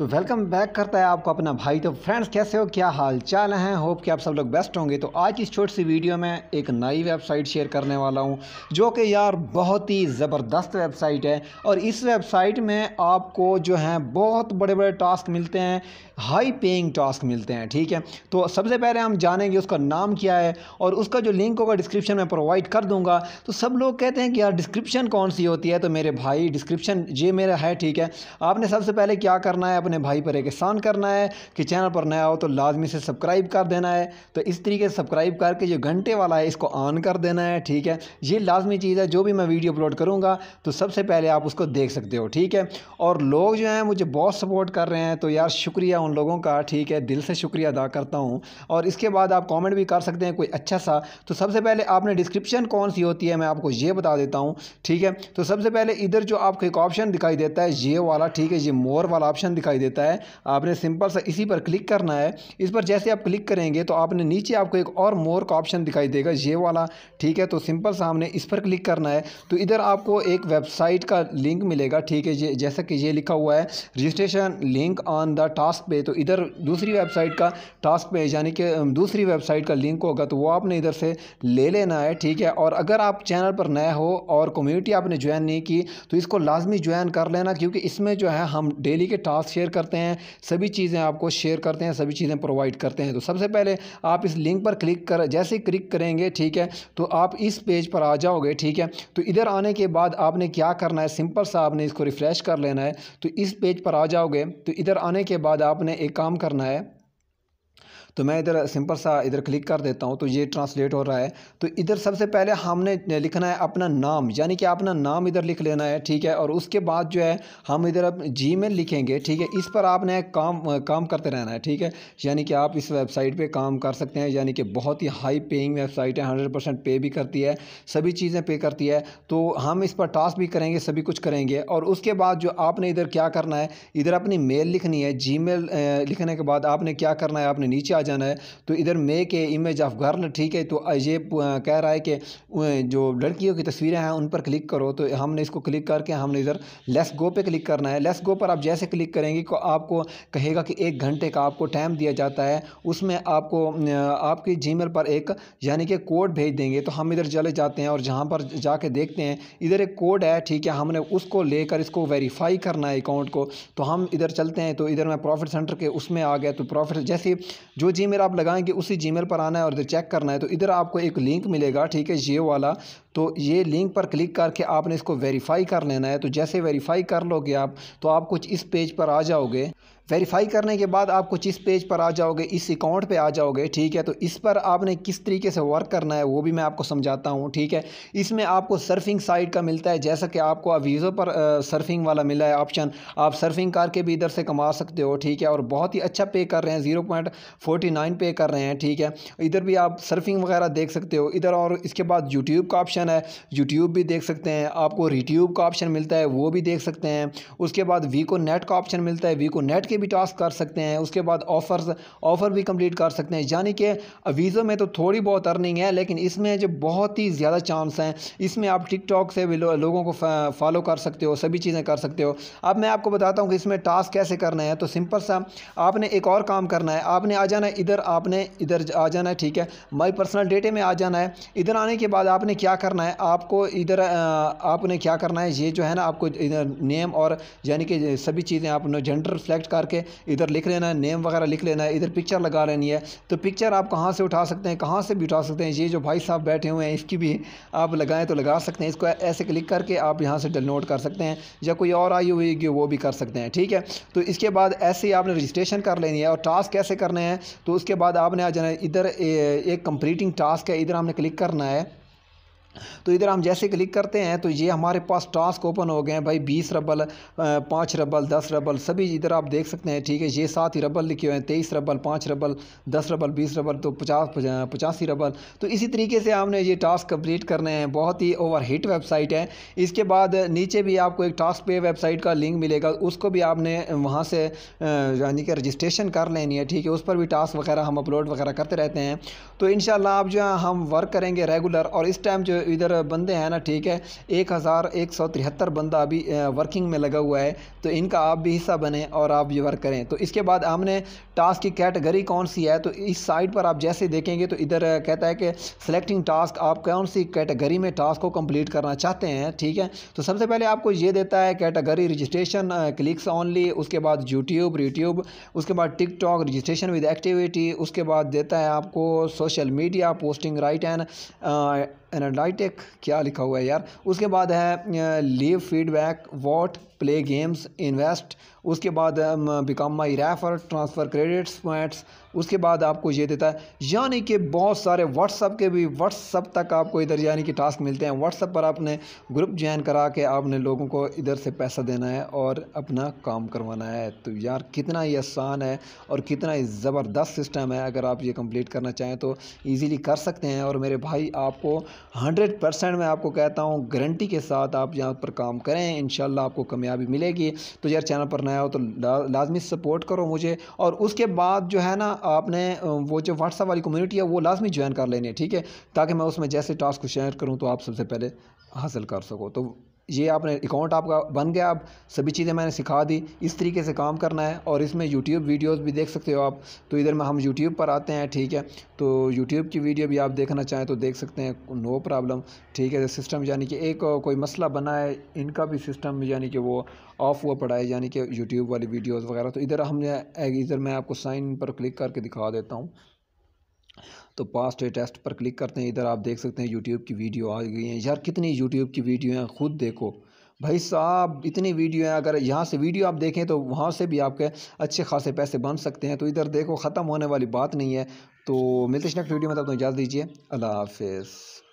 तो welcome back करता है आपको अपना भाई तो फ्रेंड्स कैसे हो क्या हाल चाल हैं होप कि आप सब लोग बेस्ट होंगे तो आज इस छोटी सी वीडियो में एक नई वेबसाइट शेयर करने वाला हूं जो कि यार बहुत ही ज़बरदस्त वेबसाइट है और इस वेबसाइट में आपको जो है बहुत बड़े बड़े टास्क मिलते हैं हाई पेइंग टास्क मिलते हैं ठीक है तो सबसे पहले हम जानेंगे उसका नाम क्या है और उसका जो लिंक होगा डिस्क्रिप्शन में प्रोवाइड कर दूँगा तो सब लोग कहते हैं कि यार डिस्क्रिप्शन कौन सी होती है तो मेरे भाई डिस्क्रिप्शन ये मेरा है ठीक है आपने सबसे पहले क्या करना है अपने भाई पर एक एहसान करना है कि चैनल पर नया हो तो लाजमी से सब्सक्राइब कर देना है तो इस तरीके से सब्सक्राइब करके जो घंटे वाला है इसको ऑन कर देना है ठीक है ये लाजमी चीज़ है जो भी मैं वीडियो अपलोड करूँगा तो सबसे पहले आप उसको देख सकते हो ठीक है और लोग जो हैं मुझे बहुत सपोर्ट कर रहे हैं तो यार शुक्रिया उन लोगों का ठीक है दिल से शुक्रिया अदा करता हूँ और इसके बाद आप कॉमेंट भी कर सकते हैं कोई अच्छा सा तो सबसे पहले आपने डिस्क्रिप्शन कौन सी होती है मैं आपको ये बता देता हूँ ठीक है तो सबसे पहले इधर जो आपको एक ऑप्शन दिखाई देता है ये वाला ठीक है ये मोर वाला ऑप्शन दिखाई दिखाई देता है आपने सिंपल सा इसी पर क्लिक करना है इस पर जैसे आप क्लिक करेंगे तो आपने नीचे आपको एक और मोर का ऑप्शन दिखाई देगा ये वाला ठीक है तो सिंपल सा हमने इस पर क्लिक करना है तो इधर आपको एक वेबसाइट का लिंक मिलेगा ठीक है जैसा कि ये लिखा हुआ है registration link on the task पे तो इधर दूसरी वेबसाइट का टास्क पे यानी कि दूसरी वेबसाइट का लिंक होगा तो वो आपने इधर से ले लेना है ठीक है और अगर आप चैनल पर नए हो और कम्युनिटी आपने ज्वाइन नहीं की तो इसको लाजमी ज्वाइन कर लेना क्योंकि इसमें जो है हम डेली के टास्क शेयर करते हैं सभी चीज़ें आपको शेयर करते हैं सभी चीज़ें प्रोवाइड करते हैं तो सबसे पहले आप इस लिंक पर क्लिक कर जैसे क्लिक करेंगे ठीक है तो आप इस पेज पर आ जाओगे ठीक है तो इधर आने के बाद आपने क्या करना है सिंपल सा आपने इसको रिफ़्रेश कर लेना है तो इस पेज पर आ जाओगे तो इधर आने के बाद आपने एक काम करना है तो मैं इधर सिंपल सा इधर क्लिक कर देता हूँ तो ये ट्रांसलेट हो रहा है तो इधर सबसे पहले हमने लिखना है अपना नाम यानी कि अपना नाम इधर लिख लेना है ठीक है और उसके बाद जो है हम इधर अब जी लिखेंगे ठीक है इस पर आपने काम काम करते रहना है ठीक है यानी कि आप इस वेबसाइट पर काम कर सकते हैं यानी कि बहुत ही हाई पेइंग वेबसाइट है हंड्रेड परसेंट पे भी करती है सभी चीज़ें पे करती है तो हम इस पर टास्क भी करेंगे सभी कुछ करेंगे और उसके बाद जो आपने इधर क्या करना है इधर अपनी मेल लिखनी है जी लिखने के बाद आपने क्या करना है आपने नीचे आ जाना है तो इधर make a image of girl ठीक है तो ये कह रहा है कि जो लड़कियों की तस्वीरें हैं उन पर क्लिक करो तो हमने इसको क्लिक करके हमने इधर लेस गो पे क्लिक करना है लेस गो पर आप जैसे क्लिक करेंगे तो आपको कहेगा कि एक घंटे का आपको टाइम दिया जाता है उसमें आपको आपकी जी पर एक यानी कि कोड भेज देंगे तो हम इधर चले जाते हैं और जहाँ पर जाके देखते हैं इधर एक कोड है ठीक है हमने उसको लेकर इसको वेरीफाई करना है अकाउंट को तो हम इधर चलते हैं तो इधर मैं प्रॉफिट सेंटर के उसमें आ गया तो प्रॉफिट जैसे जो जी मेल आप लगाएंगे उसी जी पर आना है और इधर चेक करना है तो इधर आपको एक लिंक मिलेगा ठीक है जियो वाला तो ये लिंक पर क्लिक करके आपने इसको वेरीफाई कर लेना है तो जैसे वेरीफाई कर लोगे आप तो आप कुछ इस पेज पर आ जाओगे वेरीफाई करने के बाद आप कुछ इस पेज पर आ जाओगे इस अकाउंट पे आ जाओगे ठीक है तो इस पर आपने किस तरीके से वर्क करना है वो भी मैं आपको समझाता हूँ ठीक है इसमें आपको सर्फिंग साइट का मिलता है जैसा कि आपको अवीज़ों पर सर्फिंग वाला मिला है ऑप्शन आप सर्फिंग करके भी इधर से कमा सकते हो ठीक है और बहुत ही अच्छा पे कर रहे हैं ज़ीरो पॉइंट नाइन पे कर रहे हैं ठीक है इधर भी आप सर्फिंग वगैरह देख सकते हो इधर और इसके बाद यूट्यूब का ऑप्शन ऑप्शन है यूट्यूब भी देख सकते हैं आपको रिट्यूब का ऑप्शन मिलता है वो भी देख सकते हैं उसके बाद वी को नेट का ऑप्शन मिलता है वी को नेट के भी टास्क कर सकते हैं उसके बाद ऑफर्स ऑफ़र भी कंप्लीट कर सकते हैं यानी कि वीज़ो में तो थोड़ी बहुत अर्निंग है लेकिन इसमें जो बहुत ही ज़्यादा चांस हैं इसमें आप टिकटॉक से भी लो, लोगों को फॉलो कर सकते हो सभी चीज़ें कर सकते हो अब मैं आपको बताता हूँ कि इसमें टास्क कैसे करना है तो सिंपल सा आपने एक और काम करना है आपने आ जाना है इधर आपने इधर आ जाना है ठीक है माई पर्सनल डेटे में आ जाना है इधर आने के बाद आपने क्या करना करना है आपको इधर आपने क्या करना है ये जो है ना आपको इधर नेम और यानी कि सभी चीज़ें आपने जेंडर सेलेक्ट करके इधर लिख लेना है नेम वगैरह लिख लेना है इधर पिक्चर लगा लेनी है तो पिक्चर आप कहाँ से उठा सकते हैं कहाँ से भी उठा सकते हैं ये जो भाई साहब बैठे हुए हैं इसकी भी आप लगाएं तो लगा सकते हैं इसको ऐसे क्लिक करके आप यहाँ से डाउनलोड कर सकते हैं या कोई और आई हुई कि वो भी कर सकते हैं ठीक है तो इसके बाद ऐसे ही आपने रजिस्ट्रेशन कर लेनी है और टास्क कैसे करने हैं तो उसके बाद आपने आ जाना इधर एक कंप्लीटिंग टास्क है इधर हमने क्लिक करना है तो इधर हम जैसे क्लिक करते हैं तो ये हमारे पास टास्क ओपन हो गए हैं भाई बीस रबल पाँच रबल दस रबल सभी इधर आप देख सकते हैं ठीक है ये सात ही रबल लिखे हुए हैं तेईस रबल पाँच रबल दस रबल बीस रबल तो पचास पचासी रबल तो इसी तरीके से हमने ये टास्क कंप्लीट करने हैं बहुत ही ओवर हिट वेबसाइट है इसके बाद नीचे भी आपको एक टास्क पे वेबसाइट का लिंक मिलेगा उसको भी आपने वहाँ से यानी कि रजिस्ट्रेशन कर लेनी है ठीक है उस पर भी टास्क वगैरह हम अपलोड वगैरह करते रहते हैं तो इन आप जो हम वर्क करेंगे रेगुलर और इस टाइम जो इधर बंदे हैं ना ठीक है एक हज़ार एक सौ तिहत्तर बंदा अभी वर्किंग में लगा हुआ है तो इनका आप भी हिस्सा बने और आप ये वर्क करें तो इसके बाद हमने टास्क की कैटेगरी कौन सी है तो इस साइट पर आप जैसे देखेंगे तो इधर कहता है कि सेलेक्टिंग टास्क आप कौन सी कैटेगरी में टास्क को कंप्लीट करना चाहते हैं ठीक है तो सबसे पहले आपको ये देता है कैटेगरी रजिस्ट्रेशन क्लिक्स ऑनली उसके बाद यूट्यूब यूट्यूब उसके बाद टिकटॉक रजिस्ट्रेशन विद एक्टिविटी उसके बाद देता है आपको social media posting write and analytic क्या लिखा हुआ है यार उसके बाद है leave feedback what play games invest उसके बाद become my refer transfer credits points उसके बाद आपको ये देता है यानी कि बहुत सारे व्हाट्सअप के भी व्हाट्सअप तक आपको इधर यानी कि टास्क मिलते हैं व्हाट्सअप पर आपने ग्रुप ज्वाइन करा के आपने लोगों को इधर से पैसा देना है और अपना काम करवाना है तो यार कितना ही आसान है और कितना ही ज़बरदस्त सिस्टम है अगर आप ये कम्प्लीट करना चाहें तो ईज़िली कर सकते हैं और मेरे भाई आपको हंड्रेड परसेंट मैं आपको कहता हूँ गारंटी के साथ आप यहाँ पर काम करें इन आपको कमियाँ कामयाबी मिलेगी तो यार चैनल पर नया हो तो लाजमी सपोर्ट करो मुझे और उसके बाद जो है ना आपने वो जो व्हाट्सअप वाली कम्यूनिटी है वो लाजमी ज्वाइन कर लेनी है ठीक है ताकि मैं उसमें जैसे टास्क शेयर करूँ तो आप सबसे पहले हासिल कर सको तो ये आपने अकाउंट आपका बन गया आप सभी चीज़ें मैंने सिखा दी इस तरीके से काम करना है और इसमें यूट्यूब वीडियोस भी देख सकते हो आप तो इधर में हम यूट्यूब पर आते हैं ठीक है तो यूट्यूब की वीडियो भी आप देखना चाहें तो देख सकते हैं नो प्रॉब्लम ठीक है सिस्टम यानी कि एक कोई मसला बना है इनका भी सिस्टम यानी कि वो ऑफ हुआ पड़ा है यानी कि यूट्यूब वाली वीडियोज़ वगैरह तो इधर हमने इधर मैं आपको साइन पर क्लिक करके दिखा देता हूँ तो पास टे टेस्ट पर क्लिक करते हैं इधर आप देख सकते हैं यूट्यूब की वीडियो आ गई हैं यार कितनी यूट्यूब की वीडियो हैं खुद देखो भाई साहब इतनी वीडियो हैं अगर यहाँ से वीडियो आप देखें तो वहाँ से भी आपके अच्छे खासे पैसे बन सकते हैं तो इधर देखो ख़त्म होने वाली बात नहीं है तो मिलते नेक्स्ट वीडियो में तब तो इजाज़ दीजिए अल्लाह हाफिज़